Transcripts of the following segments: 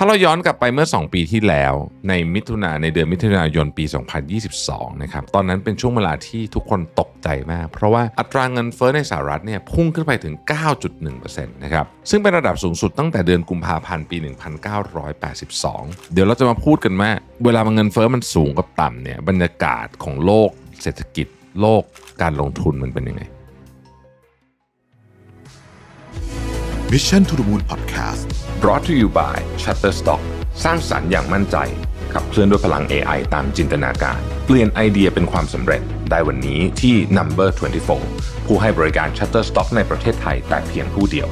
ถ้าเราย้อนกลับไปเมื่อ 2 ปีที่แล้ว ในมิถุนาในเดือนมิถุนายนปี 2022 นะครับ ตอนนั้นเป็นช่วงเวลาที่ทุกคนตกใจมาก เพราะว่าอัตรางเงินเฟ้อในสหรัฐเนี่ยพุ่งขึ้นไปถึง 9.1%นะครับ ซึ่งเป็นระดับสูงสุดตั้งแต่เดือนกุมภาพันธ์ปี 1982 เดี๋ยวเราจะมาพูดกันว่าเวลาเงินเฟ้อมันสูงกับต่ำเนี่ยบรรยากาศของโลก เศรษฐกิจ โลก การลงทุนมันเป็นยังไง Mission to the Moon Podcast brought to you by Shutterstock สร้างสารรค์อย่างมั่นใจ ขับเคลื่อนด้วยพลัง AI ตามจินตนาการ เปลี่ยนไอเดียเป็นความสำเร็จได้วันนี้ที่ Number 24 ผู้ให้บริการ Shutterstock ในประเทศไทยแต่เพียงผู้เดียว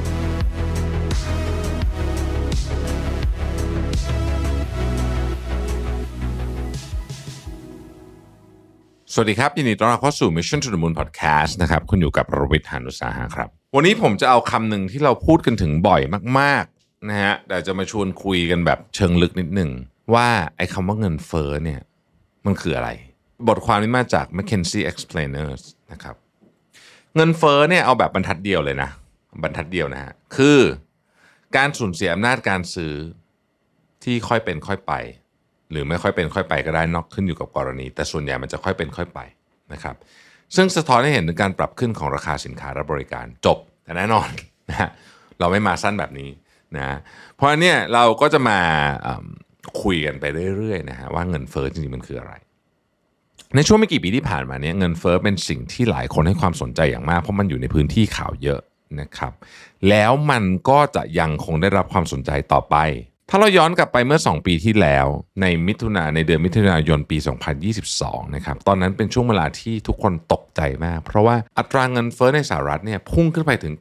สวัสดีครับ ยินดีต้อนรับเข้าสู่ Mission to the Moon Podcast นะครับ คุณอยู่กับรวิทยานุสาหะครับ วันนี้ผมจะเอาคำหนึ่งที่เราพูดกันถึงบ่อยมากนะฮะเดี๋ยวจะมาชวนคุยกันแบบเชิงลึกนิดหนึ่งว่าไอ้คำว่าเงินเฟ้อเนี่ย มันคืออะไร บทความนี้มาจาก McKinsey Explainers นะครับเงินเฟ้อเนี่ยเอาแบบบรรทัดเดียวเลยนะบรรทัดเดียวนะฮะ คือการสูญเสียอำนาจการซื้อที่ค่อยเป็นค่อยไป หรือไม่ค่อยเป็นค่อยไปก็ได้นอกขึ้นอยู่กับกรณี แต่ส่วนใหญ่มันจะค่อยเป็นค่อยไปนะครับ ซึ่งสะท้อนให้เห็นถึงการปรับขึ้นของราคาสินค้าและบริการจบ แต่แน่นอนนะเราไม่มาสั้นแบบนี้นะเพราะเนี่ยเราก็จะมาคุยกันไปเรื่อยๆนะฮะว่าเงินเฟ้อจริงๆมันคืออะไร ในช่วงไม่กี่ปีที่ผ่านมาเนี่ยเงินเฟ้อเป็นสิ่งที่หลายคนให้ความสนใจอย่างมากเพราะมันอยู่ในพื้นที่ข่าวเยอะนะครับแล้วมันก็จะยังคงได้รับความสนใจต่อไปถ้าเราย้อนกลับไปเมื่อ 2 ปีที่แล้วในมิถุนาในเดือนมิถุนายนปี 2022 นะครับ ตอนนั้นเป็นช่วงเวลาที่ทุกคนตกใจมาก เพราะว่าอัตรางเงินเฟ้อในสหรัฐเนี่ยพุ่งขึ้นไปถึง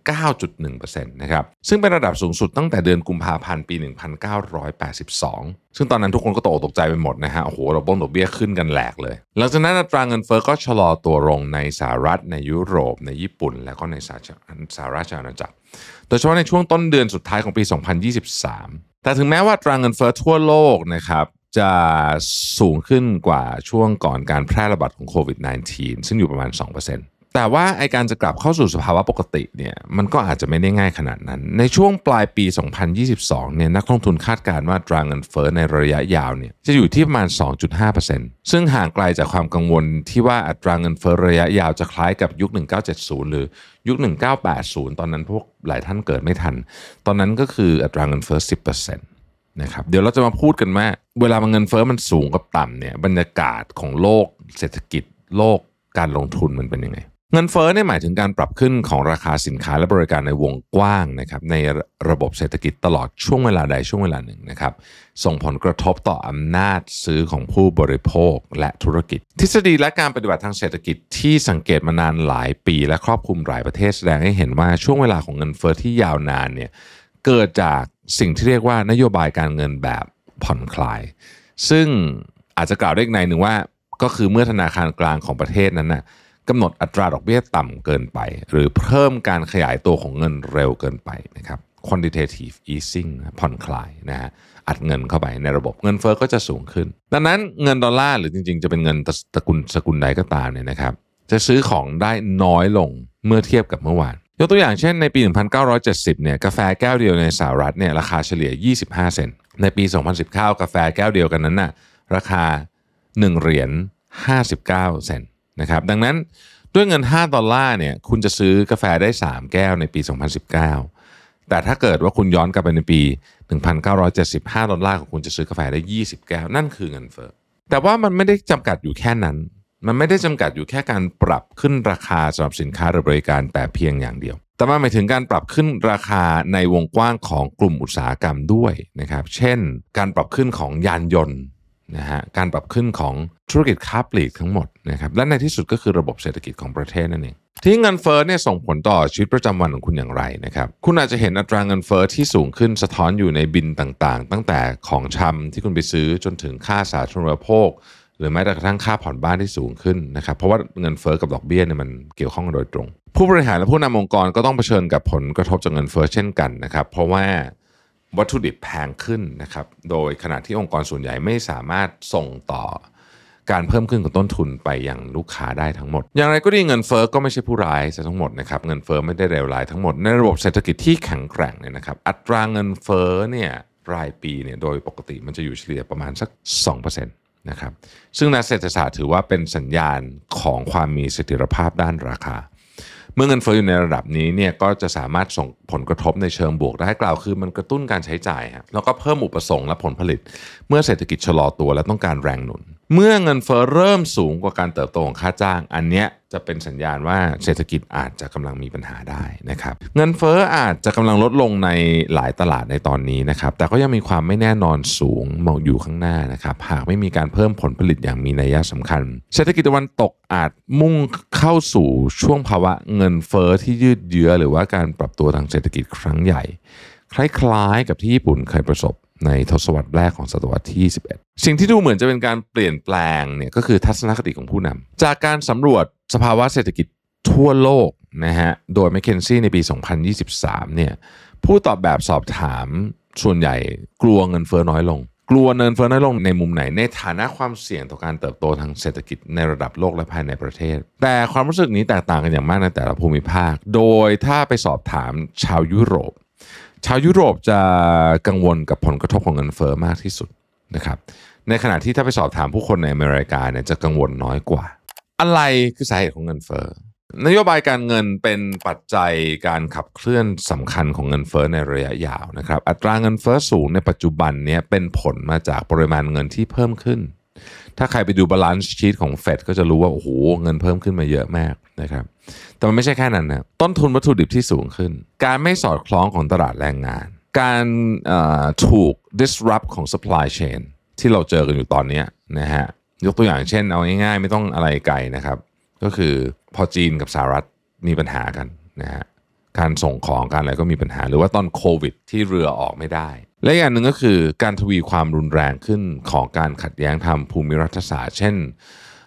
9.1%นะครับ ซึ่งเป็นระดับสูงสุดตั้งแต่เดือนกุมภาพันธ์ปี 1982 ซึ่งตอนนั้นทุกคนก็ตกตกใจไปหมดนะฮะ โอ้โหเราบ้งดอกเบี้ยขึ้นกันแหลกเลย หลังจากนั้นอัตรางเงินเฟ้อก็ชะลอตัวลงในสหรัฐ ในยุโรปในญี่ปุ่น แล้วก็ในสหราชอาณาจักรโดยเฉพาะในช่วงต้นเดือนสุดท้ายของปี 2023แต่ถึงแม้ว่าตรางเงินเฟ้อทั่วโลกนะครับ จะสูงขึ้นกว่าช่วงก่อนการแพร่ระบาดของโควิด -19 ซึ่งอยู่ประมาณ 2%แต่ว่าไอการจะกลับเข้าสู่สภาวะปกติเนี่ยมันก็อาจจะไม่ได้ง่ายขนาดนั้น ในช่วงปลายปี 2022เนี่ยนักลงทุนคาดการณ์ว่าตราเงินเฟ้อในระยะยาวเนี่ยจะอยู่ที่ประมาณ 2.5%ซึ่งห่างไกลาจากความกังวลที่ว่าอัตราเงินเฟ้อระยะยาวจะคล้ายกับยุค1970 หรือยุค 1980 ตอนนั้นพวกหลายท่านเกิดไม่ทัน ตอนนั้นก็คืออัตราเงินเฟ้อ10%นะครับเดี๋ยวเราจะมาพูดกันว่าเวลามันเงินเฟอ้อมันสูงกับต่ำเนี่ยบรรยากาศของโลก เศรษฐกิจ โลก การลงทุนมันเป็นยังไงเงินเฟ้อเนี่ยหมายถึงการปรับขึ้นของราคาสินค้าและบริการในวงกว้างนะครับในระบบเศรษฐกิจตลอดช่วงเวลาใดช่วงเวลาหนึ่งนะครับส่งผลกระทบต่ออำนาจซื้อของผู้บริโภคและธุรกิจ ทฤษฎีและการปฏิบัติทางเศรษฐกิจที่สังเกตมานานหลายปี และครอบคลุมหลายประเทศแสดงให้เห็นว่าช่วงเวลาของเงินเฟ้อที่ยาวนานเนี่ยเกิดจากสิ่งที่เรียกว่านโยบายการเงินแบบผ่อนคลาย ซึ่งอาจจะกล่าวได้กในหนึ่งว่าก็คือเมื่อธนาคารกลางของประเทศนั้นนะ่ะกำหนดอัตราดอกเบี้ยต่ำเกินไป หรือเพิ่มการขยายตัวของเงินเร็วเกินไปนะครับ quantitative easing ผ่อนคลายนะฮะอัดเงินเข้าไปในระบบเงินเฟอ้อก็จะสูงขึ้น ดังนั้นเงินดอลลาร์หรือจริงๆ จะเป็นเงินตระกุลสกุลใดก็ตามเนี่ยนะครับจะซื้อของได้น้อยลงเมื่อเทียบกับเมื่อวานยกตัวอย่างเช่นในปี 1970เนี่ยกาแฟแก้วเดียวในสหรัฐเนี่ยราคาเฉลี่ย25เซนต์ในปี 2019 กาแฟแก้วเดียวกันนั้นนะ่ะราคา 1 เหรียญ59เซนต์นะครับดังนั้นด้วยเงิน5ดอลลาร์เนี่ยคุณจะซื้อกาแฟได้ 3 แก้วในปี 2019 แต่ถ้าเกิดว่าคุณย้อนกลับไปในปี 1975ดอลลาร์ของคุณจะซื้อกาแฟได้ 20 แก้ว นั่นคือเงินเฟ้อแต่ว่ามันไม่ได้จำกัดอยู่แค่นั้น มันไม่ได้จำกัดอยู่แค่การปรับขึ้นราคาสำหรับสินค้าหรือบริการแต่เพียงอย่างเดียว แต่มาหมายถึงการปรับขึ้นราคาในวงกว้างของกลุ่มอุตสาหกรรมด้วยนะครับเช่นการปรับขึ้นของยานยนต์นะฮะการปรับขึ้นของธุรกิจค้าปลีกทั้งหมดนะครับและในที่สุดก็คือระบบเศรษฐกิจของประเทศนั่นเองที่เงินเฟ้อเนี่ยส่งผลต่อชีวิตประจำวันของคุณอย่างไรนะครับคุณอาจจะเห็นอัตราเงินเฟ้อที่สูงขึ้นสะท้อนอยู่ในบินต่างๆ ตั้งแต่ของชำที่คุณไปซื้อจนถึงค่าสาธารณโภค หรือแม้แต่กระทั่งค่าผ่อนบ้านที่สูงขึ้นนะครับเพราะว่าเงินเฟ้อกับดอกเบี้ยเนี่ยมันเกี่ยวข้องโดยตรง ผู้บริหารและผู้นำองค์กรก็ต้องเผชิญกับผลกระทบจากเงินเฟ้อเช่นกันนะครับเพราะว่าวัตถุดิบแพงขึ้นนะครับ โดยขณะที่องค์กรส่วนใหญ่ไม่สามารถส่งต่อการเพิ่มขึ้นของต้นทุนไปยังลูกค้าได้ทั้งหมด อย่างไรก็ดีเงินเฟอ้อก็ไม่ใช่ผู้ร้ายซะทั้งหมดนะครับ เงินเฟอ้อไม่ได้เลวร้ายทั้งหมด ในระบบเศรษฐกิจที่แข็งแกร่งเนี่ยนะครับ อัตราเงินเฟอ้อเนี่ยรายปีเนี่ยโดยปกติมันจะอยู่เฉลี่ยประมาณสัก 2%นะครับ ซึ่งนักเศรษฐศาสตร์ถือว่าเป็นสัญญาณของความมีเสถียรภาพด้านราคาเมื่อเงินเฟ้ออยู่ในระดับนี้เนี่ยก็จะสามารถส่งผลกระทบในเชิงบวกได้กล่าวคือมันกระตุ้นการใช้จ่ายแล้วก็เพิ่มอุปสงค์และผลผลิต เมื่อเศรษฐกิจชะลอตัวและต้องการแรงหนุนเมื่อเงินเฟอ้อเริ่มสูงกว่าการเติบโตของค่าจ้างอันเนี้ยจะเป็นสัญญาณว่าเศรษฐกิจอาจจะกำลังมีปัญหาได้นะครับเงินเฟอ้ออาจจะกำลังลดลงในหลายตลาดในตอนนี้นะครับ แต่ก็ยังมีความไม่แน่นอนสูงมองอยู่ข้างหน้านะครับหากไม่มีการเพิ่มผลผลิตอย่างมีนัยสำคัญ เศรษฐกิจตะวันตกอาจมุ่งเข้าสู่ช่วงภาวะ เงินเฟอ้อที่ยืดเยื้อ หรือว่าการปรับตัวทางเศรษฐกิจครั้งใหญ่ คล้ายๆกับที่ญี่ปุ่นเคยประสบ ในทศวรรษแรกของศตวรรษที่21สิ่งที่ดูเหมือนจะเป็นการเปลี่ยนแปลงเนี่ยก็คือทัศนคติของผู้นำ จากการสำรวจสภาวะเศรษฐกิจทั่วโลกนะฮะโดย m c k เคนซี่ในปี 2023 เนี่ยผู้ตอบแบบสอบถามส่วนใหญ่กลัวเงินเฟอ้อน้อยลง กลัวเงินเฟอ้อน้อยลงในมุมไหนในฐานะความเสี่ยงต่อการเติบโตทางเศรษฐกิจในระดับโลกและภายในประเทศ แต่ความรู้สึกนี้แตกต่างกันอย่างมากในแต่ละภูมิภาค โดยถ้าไปสอบถามชาวยุโรป ชาวยุโรปจะกังวลกับผลกระทบของเงินเฟอ้อมากที่สุดนะครับในขณะที่ถ้าไปสอบถามผู้คนในอเมริกาเนี่ยจะกังวลน้อยกว่า อะไรคือสาเหตุของเงินเฟ้อนโยบายการเงินเป็นปัจจัยการขับเคลื่อนสำคัญของเงินเฟ้อในระยะยาวนะครับอัตราเงินเฟ้อสูงในปัจจุบันเนี่ยเป็นผลมาจากปริมาณเงินที่เพิ่มขึ้น ถ้าใครไปดูบาลานซ์ชีตของเฟดก็จะรู้ว่า โอ้โหเงินเพิ่มขึ้นมาเยอะมากนะครับแต่มันไม่ใช่แค่นั้นนะต้นทุนวัตถุดิบที่สูงขึ้น การไม่สอดคล้องของตลาดแรงงานการถูก disrupt ของ supply chain ที่เราเจอกันอยู่ตอนนี้นะฮะยกตัวอย่างเช่นเอาง่ายๆ ไม่ต้องอะไรไกลนะครับ ก็คือพอจีนกับสหรัฐมีปัญหากันนะฮะการส่งของการอะไรก็มีปัญหา หรือว่าตอนโควิดที่เรือออกไม่ได้ และอย่างหนึ่งก็คือการทวีความรุนแรงขึ้นของการขัดแย้งทางภูมิรัฐศาสตร์เช่น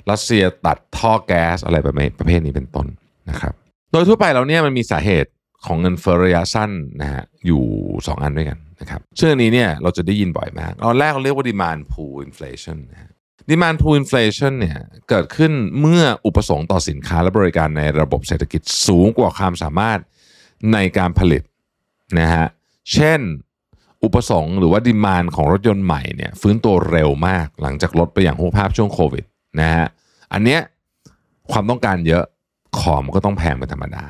รัสเซียตัดท่อแก๊สอะไรประเภทนี้เป็นต้นนะครับโดยทั่วไปแล้วเนี่ยมันมีสาเหตุของเงินเฟ้อระยะสั้นนะฮะอยู่ 2 อันด้วยกันนะครับเชื่อนี้เนี่ยเราจะได้ยินบ่อยมากตอนแรกเราเรียกว่า demand pull inflation นะฮะด e มาน d ูลอิน n f l a t i เนี่ยเกิดขึ้นเมื่ออุปสงค์ต่อสินค้าและบริการในระบบเศรษฐกิจสูงกว่าความสามารถในการผลิตนะฮะเช่นอุปสงค์หรือว่าดิมานของรถยนต์ใหม่เนี่ยฟื้นตัวเร็วมาก หลังจากลดไปอย่างหูภาพช่วงโควิดนะฮะอันเนี้ยความต้องการเยอะของมันก็ต้องแพงเป็นธรรมดา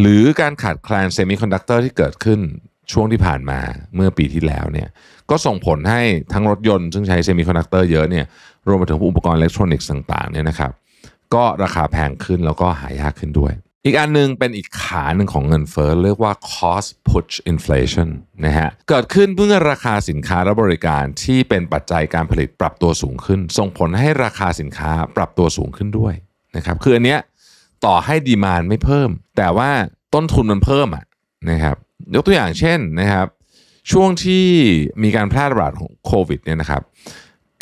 หรือการขาดแคลนเซมิคอนดักเตอร์ที่เกิดขึ้นช่วงที่ผ่านมาเมื่อปีที่แล้วเนี่ยก็ส่งผลให้ทั้งรถยนต์ซึ่งใช้เซมิคอนดักเตอร์เยอะเนี่ยรวมไปถึงอุปกรณ์อิเล็กทรอนิกส์ต่างๆเนี่ยนะครับ ก็ราคาแพงขึ้นแล้วก็หายากขึ้นด้วย อีกอันนึงเป็นอีกขาหนึ่งของเงินเฟอ้อเรียกว่า cost push inflation นะฮะเกิดขึ้นเมื่อราคาสินค้า และบริการที่เป็นปัจจัยการผลิตปรับตัวสูงขึ้น ส่งผลให้ราคาสินค้าปรับตัวสูงขึ้นด้วยนะครับคืออันเนี้ยต่อให้ดีมานไม่เพิ่ม แต่ว่าต้นทุนมันเพิ่มอ่ะนะครับยกตัวอย่างเช่นนะครับช่วงที่มีการแพร่ระบาดของโควิดเนี่ยนะครับ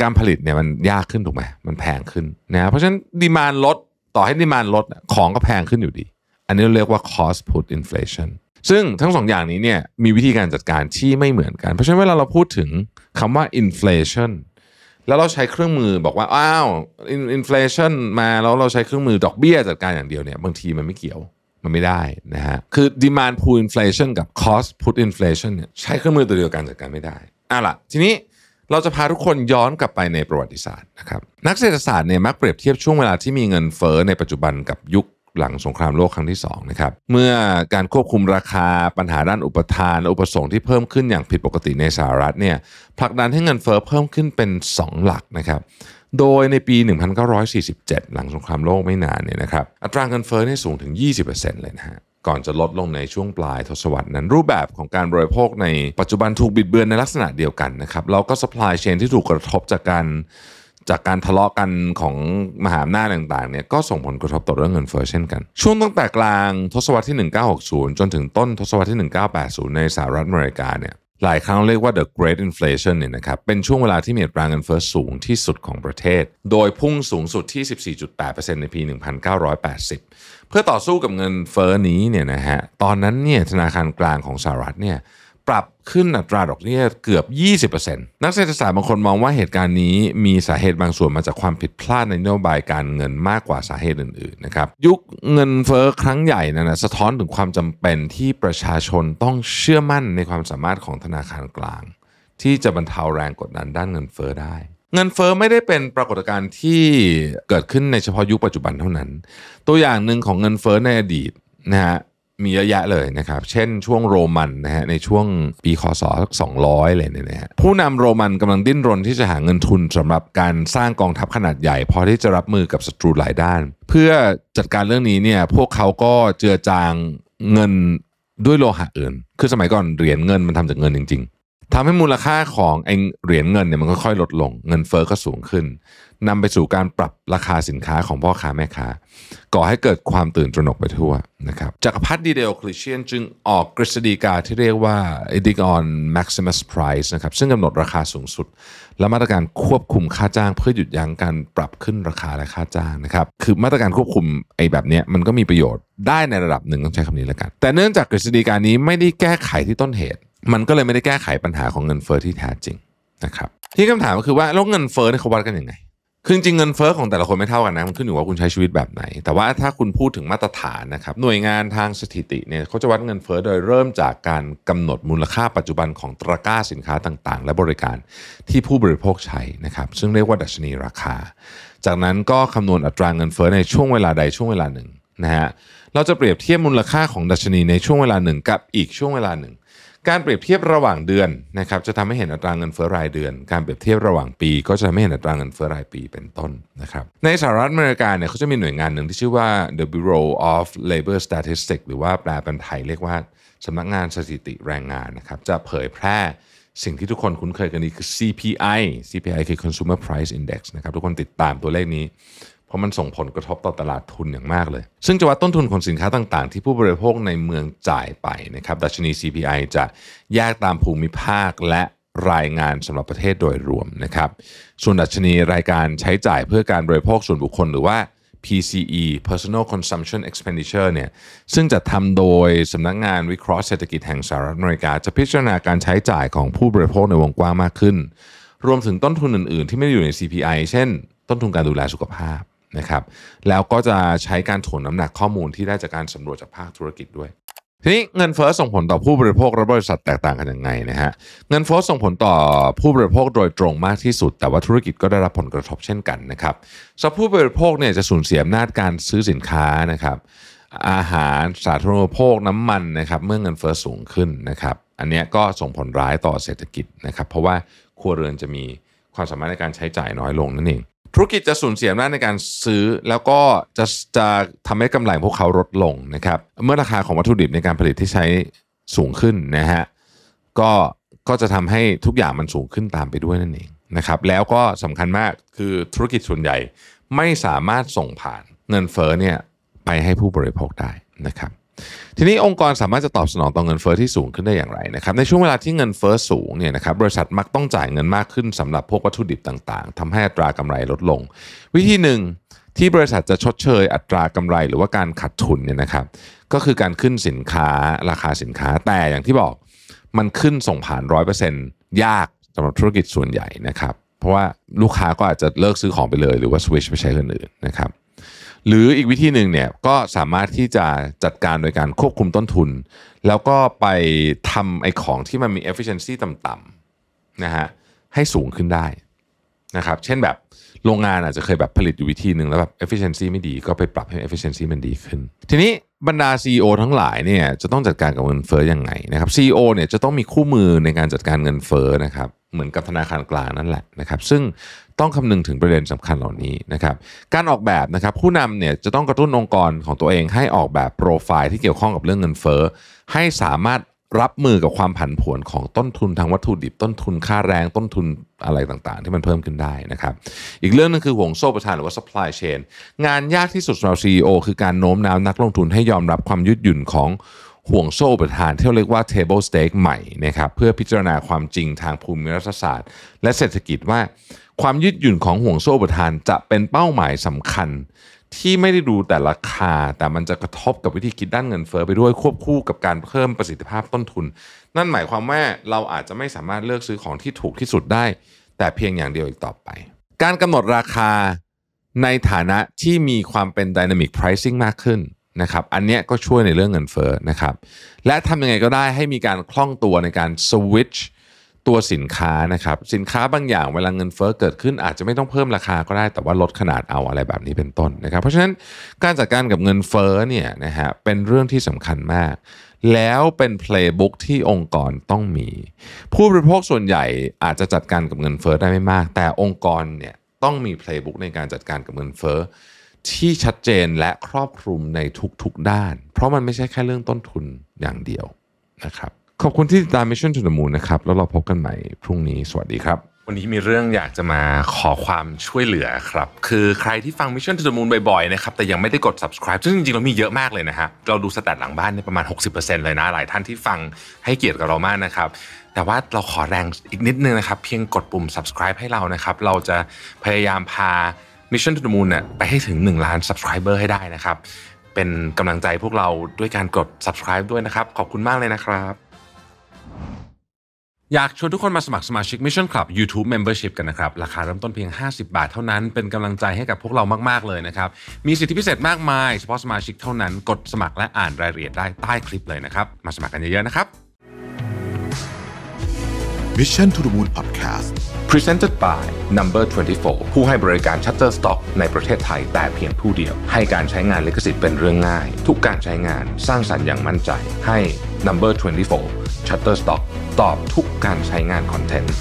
การผลิตเนี่ยมันยากขึ้นถูกไหมมันแพงขึ้นนะเพราะฉะนั้นดีมานลดต่อให้ดีมานลดของก็แพงขึ้นอยู่ดี อันนี้เรียกว่า cost put inflation ซึ่งทั้งสองอย่างนี้เนี่ยมีวิธีการจัดการที่ไม่เหมือนกัน เพราะฉะนั้นเวลาเราพูดถึงคำว่า inflation แล้วเราใช้เครื่องมือบอกว่าอ้าวอินฟลชันมาแล้วเราใช้เครื่องมือดอกเบี้ยจัดการอย่างเดียวเนี่ยบางทีมันไม่เกี่ยวมันไม่ได้นะฮะคือดีมา n d p อินฟล f l ชันกับคอสพูดอินฟล레이ชันเนี่ยใช้เครื่องมือตัวเดียวกันจัดการไม่ได้อ่ะล่ะทีนี้เราจะพาทุกคนย้อนกลับไปในประวัติศาสตร์นะครับนักเศรษฐศาสตร์เนี่ยมักเปรียบเทียบช่วงเวลาที่มีเงินเฟอ้อในปัจจุบันกับยุคหลังสงครามโลกครั้งที่2นะครับเมื่อการควบคุมราคาปัญหาด้านอุปทานและอุปสงค์ที่เพิ่มขึ้นอย่างผิดปกติในสหรัฐเนี่ยผลักดันให้เงินเฟอ้อเพิ่มขึ้นเป็น2หลักนะครับโดยในปี1947หลังสงครามโลกไม่นานเนี่ยนะครับอัตราเงินเฟอ้อเนี่ยสูงถึง20%เลยนะฮะก่อนจะลดลงในช่วงปลายทศวรรษนั้นรูปแบบของการบริโภคในปัจจุบันถูกบิดเบือนในลักษณะเดียวกันนะครับเราก็สป라이เชนที่ถูกกระทบจากการจากการทะเลาะกันของมหาอำนาจต่างๆ เนี่ยก็ส่งผลกระทบต่อเรื่องเงินเฟ้อเช่นกันช่วงตั้งแต่กลางทศวรรษที่ 1960 จนถึงต้นทศวรรษที่ 1980 ในสหรัฐอเมริกาเนี่ยหลายครั้งเรียกว่า the great inflation เนี่ยนะครับเป็นช่วงเวลาที่มีอัตราเงินเฟ้อสูงที่สุดของประเทศ โดยพุ่งสูงสุดที่ 14.8%ในปี 1980 เพื่อต่อสู้กับเงินเฟ้อนี้เนี่ยนะฮะตอนนั้นเนี่ยธนาคารกลางของสหรัฐเนี่ยปรับขึ้นอัตราดอกเบี้ยเกือบ 20%นักเศรษฐศาสตร์บางคนมองว่าเหตุการณ์นี้มีสาเหตุบางส่วนมาจากความผิดพลาดในนโยบายการเงินมากกว่าสาเหตุอื่นๆนะครับ ยุคเงินเฟอ้อครั้งใหญ่นั้นนะสะท้อนถึงความจำเป็นที่ประชาชนต้องเชื่อมั่นในความสามารถของธนาคารกลาง ที่จะบรรเทาแรงกดดันด้านเงินเฟอ้อได้ เงินเฟอ้อไม่ได้เป็นปรากฏการณ์ที่เกิดขึ้นในเฉพาะยุคปัจจุบันเท่านั้น ตัวอย่างหนึ่งของเงินเฟอ้อในอดีตนะฮะมีเยอะแยะเลยนะครับ เช่นช่วงโรมันนะฮะ ในช่วงปีคศสองร้อยเลยเนี่ยนะฮะ ผู้นำโรมันกำลังดิ้นรนที่จะหาเงินทุนสำหรับการสร้างกองทัพขนาดใหญ่พอที่จะรับมือกับศัตรูหลายด้าน เพื่อจัดการเรื่องนี้เนี่ยพวกเขาก็เจือจางเงินด้วยโลหะอื่น คือสมัยก่อนเหรียญเงินมันทำจากเงินจริงทำให้มูลค่าของเอเหรียญเงินเนี่ยมันค่อยๆลดลงเงินเฟอ้อก็สูงขึ้นนำไปสู่การปรับราคาสินค้าของพ่อค้า แม่ค้า ก่อให้เกิดความตื่นตระหนกไปทั่วนะครับจักรพรรดิเดโอคลิเชียนจึงออกกฤษฎีกาที่เรียกว่า e d i c น on Maximus Price นะครับซึ่งกำหนดราคาสูงสุด และมาตรการควบคุมค่าจ้างเพื่อหยุดยั้งการปรับขึ้นราคาและค่าจ้างนะครับคือมาตรการควบคุมไอ้แบบนี้มันก็มีประโยชน์ได้ในระดับหนึ่งต้องใช้คำนี้แล้วกันแต่เนื่องจากกฤษฎีกานี้ไม่ได้แก้ไขที่ต้นเหตุมันก็เลยไม่ได้แก้ไขปัญหาของเงินเฟอ้อที่แท้จริงนะครับที่คำถามก็คือว่าแล้วเงินเฟอ้อเขาวัดกันยังไงคือจริงเงินเฟอ้อของแต่ละคนไม่เท่ากันนะมันขึ้นอยู่ว่าคุณใช้ชีวิตแบบไหน แต่ว่าถ้าคุณพูดถึงมาตรฐานนะครับหน่วยงานทางสถิติเนี่ยเขาจะวัดเงินเฟอ้อโดยเริ่มจากการกำหนดมูลค่าปัจจุบันของตราก้าสินค้าต่างๆ และบริการที่ผู้บริโภคใช้นะครับซึ่งเรียกว่าดัชนีราคา จากนั้นก็คำนวณอัตรางเงินเฟอ้อในช่วงเวลาใดช่วงเวลาหนึ่งนะฮะเราจะเปรียบเทียบมูลค่าของดัชนีในช่วงเวลาหนึ่ง กับอีกช่วงเวลาหนึ่งการเปรียบเทียบระหว่างเดือนนะครับจะทำให้เห็นอัตราเงินเฟ้อรายเดือน การเปรียบเทียบระหว่างปีก็จะไม่เห็นอัตราเงินเฟ้อรายปีเป็นต้นนะครับ ในสหรัฐอเมริกาเนี่ยเขาจะมีหน่วยงานหนึ่งที่ชื่อว่า the Bureau of Labor Statistics หรือว่าแปลเป็นไทยเรียกว่าสำนักงานสถิติแรงงานนะครับจะเผยแพร่สิ่งที่ทุกคนคุ้นเคยกันนี้คือ CPI CPI คือ Consumer Price Index นะครับทุกคนติดตามตัวเลขนี้เพราะมันส่งผลกระทบต่อตลาดทุนอย่างมากเลย ซึ่งจะวัดต้นทุนของสินค้าต่างๆ ที่ผู้บริโภคในเมืองจ่ายไปนะครับ ดัชนี CPI จะแยกตามภูมิภาคและรายงานสำหรับประเทศโดยรวมนะครับ ส่วนดัชนีรายการใช้จ่ายเพื่อการบริโภคส่วนบุคคลหรือว่า PCE Personal Consumption Expenditure เนี่ย ซึ่งจะทำโดยสำนักงงานวิเคราะห์เศรษฐกิจแห่งสหรัฐอเมริกา จะพิจารณาการใช้จ่ายของผู้บริโภคในวงกว้างมากขึ้น รวมถึงต้นทุนอื่น ๆ ที่ไม่ได้อยู่ใน CPI เช่น ต้นทุนการดูแลสุขภาพนะครับแล้วก็จะใช้การถ่วงน้ำหนักข้อมูลที่ได้จากการสำรวจจากภาคธุรกิจด้วยทีนี้เงินเฟ้อส่งผลต่อผู้บริโภคและบริษัทแตกต่างกันยังไงนะฮะเงินเฟ้อส่งผลต่อผู้บริโภคโดยตรงมากที่สุด แต่ว่าธุรกิจก็ได้รับผลกระทบเช่นกันนะครับสำหรับผู้บริโภคเนี่ยจะสูญเสียอำนาจการซื้อสินค้านะครับอาหารสาธารณูปโภคน้ำมันนะครับเมื่อเงินเฟ้อสูงขึ้นนะครับอันนี้ก็ส่งผลร้ายต่อเศรษฐกิจนะครับเพราะว่าครัวเรือนจะมีความสามารถในการใช้จ่ายน้อยลงนั่นเองธุรกิจจะสูญเสียอำนาจในการซื้อ แล้วก็จะจะทำให้กำไรพวกเขาลดลงนะครับ เมื่อราคาของวัตถุดิบในการผลิตที่ใช้สูงขึ้นนะฮะก็ก็จะทำให้ทุกอย่างมันสูงขึ้นตามไปด้วยนั่นเองนะครับ แล้วก็สำคัญมากคือธุรกิจส่วนใหญ่ไม่สามารถส่งผ่านเงินเฟ้อเนี่ยไปให้ผู้บริโภคได้นะครับทีนี้องค์กรสามารถจะตอบสนองต่อเงินเฟอ้อที่สูงขึ้นได้อย่างไรนะครับในช่วงเวลาที่เงินเฟอ้อสูงเนี่ยนะครับบริษัทมักต้องจ่ายเงินมากขึ้นสำหรับพวกวัตถุดิบต่างๆ ทำให้อัตรากำไรลดลง วิธีหนึ่งที่บริษัทจะชดเชยอัตรากำไร หรือว่าการขาดทุนเนี่ยนะครับก็คือการขึ้นสินค้าราคาสินค้าแต่อย่างที่บอกมันขึ้นส่งผ่านร้อยเปอร์เซ็นต์ยากสำหรับธุรกิจส่วนใหญ่นะครับ เพราะว่าลูกค้าก็อาจจะเลิกซื้อของไปเลย หรือว่าสวิชไปใช้อื่นนะครับหรืออีกวิธีหนึ่งเนี่ยก็สามารถที่จะจัดการโดยการควบคุมต้นทุน แล้วก็ไปทำไอ้ของที่มันมี efficiency ต่ำๆนะฮะให้สูงขึ้นได้นะครับเช่นแบบโรงงานอาจจะเคยแบบผลิตอยู่วิธีหนึ่งแล้วแบบ efficiency ไม่ดีก็ไปปรับให้ efficiency มันดีขึ้น ทีนี้บรรดา CEO ทั้งหลายเนี่ยจะต้องจัดการกับเงินเฟ้อยังไงนะครับ CEO เนี่ยจะต้องมีคู่มือในการจัดการเงินเฟ้อนะครับเหมือนกับธนาคารกลางนั่นแหละนะครับซึ่งต้องคำนึงถึงประเด็นสำคัญเหล่านี้นะครับ การออกแบบนะครับผู้นำเนี่ยจะต้องกระตุ้นองค์กรของตัวเองให้ออกแบบโปรไฟล์ที่เกี่ยวข้องกับเรื่องเงินเฟ้อให้สามารถรับมือกับความผันผวนของต้นทุนทางวัตถุดิบต้นทุนค่าแรงต้นทุนอะไรต่างๆที่มันเพิ่มขึ้นได้นะครับ อีกเรื่องนึงคือห่วงโซ่ประทานหรือว่า supply chain งานยากที่สุดสำหรับ CEO คือการโน้มน้าวนักลงทุนให้ยอมรับความยืดหยุ่นของห่วงโซ่ประธานที่เรียกว่า table stake ใหม่นะครับเพื่อพิจารณาความจริงทางภูมิรัฐศาสตร์ และเศรษฐกิจว่าความยืดหยุ่นของห่วงโซ่ประธานจะเป็นเป้าหมายสำคัญที่ไม่ได้ดูแต่ราคาแต่มันจะกระทบกับวิธีคิดด้านเงินเฟอ้อไปด้วยควบคู่กับการเพิ่มประสิทธิภาพต้นทุน นั่นหมายความว่าเราอาจจะไม่สามารถเลือกซื้อของที่ถูกที่สุดได้ แต่เพียงอย่างเดียวอีกต่อไป การกำหนดราคาในฐานะที่มีความเป็น dynamic pricing มากขึ้นนะครับอันเนี้ยก็ช่วยในเรื่องเงินเฟ้อนะครับและทำยังไงก็ได้ให้มีการคล่องตัวในการสวิตช์ตัวสินค้านะครับสินค้าบางอย่างเวลาเงินเฟอ้อเกิดขึ้นอาจจะไม่ต้องเพิ่มราคาก็ได้แต่ว่าลดขนาดเอาอะไรแบบนี้เป็นต้นนะครับ เพราะฉะนั้นการจัดการกับเงินเฟอ้อเนี่ยนะฮะเป็นเรื่องที่สำคัญมาก แล้วเป็นเพลย์บุ๊กที่องค์กรต้องมี ผู้บริโภคส่วนใหญ่อาจจะจัดการกับเงินเฟอ้อได้ไม่มาก แต่องค์กรเนี่ยต้องมีเพลย์บุ๊กในการจัดการกับเงินเฟอ้อที่ชัดเจนและครอบคลุมในทุก ๆด้าน เพราะมันไม่ใช่แค่เรื่องต้นทุนอย่างเดียวนะครับ ขอบคุณที่ติดตาม Mission to the Moon นะครับ แล้วเราพบกันใหม่พรุ่งนี้สวัสดีครับ วันนี้มีเรื่องอยากจะมาขอความช่วยเหลือครับ คือใครที่ฟัง Mission to the Moon บ่อยๆ นะครับ แต่ยังไม่ได้กด subscribe ซึ่งจริงๆ เรามีเยอะมากเลยนะฮะ เราดูสแตทหลังบ้านเนี่ยประมาณ 60%เลยนะ หลายท่านที่ฟังให้เกียรติกับเรามากนะครับ แต่ว่าเราขอแรงอีกนิดนึงนะครับ เพียงกดปุ่ม subscribe ให้เรานะครับ เราจะพยายามพามิชชั่นทุ t มูลเนี่ยไปให้ถึง 1 ล้าน subscriber ให้ได้นะครับ เป็นกำลังใจพวกเราด้วยการกด subscribe ด้วยนะครับ ขอบคุณมากเลยนะครับ อยากชวนทุกคนมาสมัครสมาชิก Mission Club YouTube Membership กันนะครับ ราคาเริ่มต้นเพียง 50 บาทเท่านั้น เป็นกำลังใจให้กับพวกเรามากๆเลยนะครับ มีสิทธิพิเศษมากมาย เฉพาะสมาชิกเท่านั้น กดสมัครและอ่านรายละเอียดได้ใต้คลิปเลยนะครับ มาสมัครกันเยอะๆนะครับ Mission to the Moon Podcast Presented by Number 24ผู้ให้บริการ Shutterstock ในประเทศไทยแต่เพียงผู้เดียว ให้การใช้งานลิขสิทธิ์เป็นเรื่องง่าย ทุกการใช้งานสร้างสรรค์อย่างมั่นใจ ให้ Number 24 Shutterstock ตอบทุกการใช้งานคอนเทนต์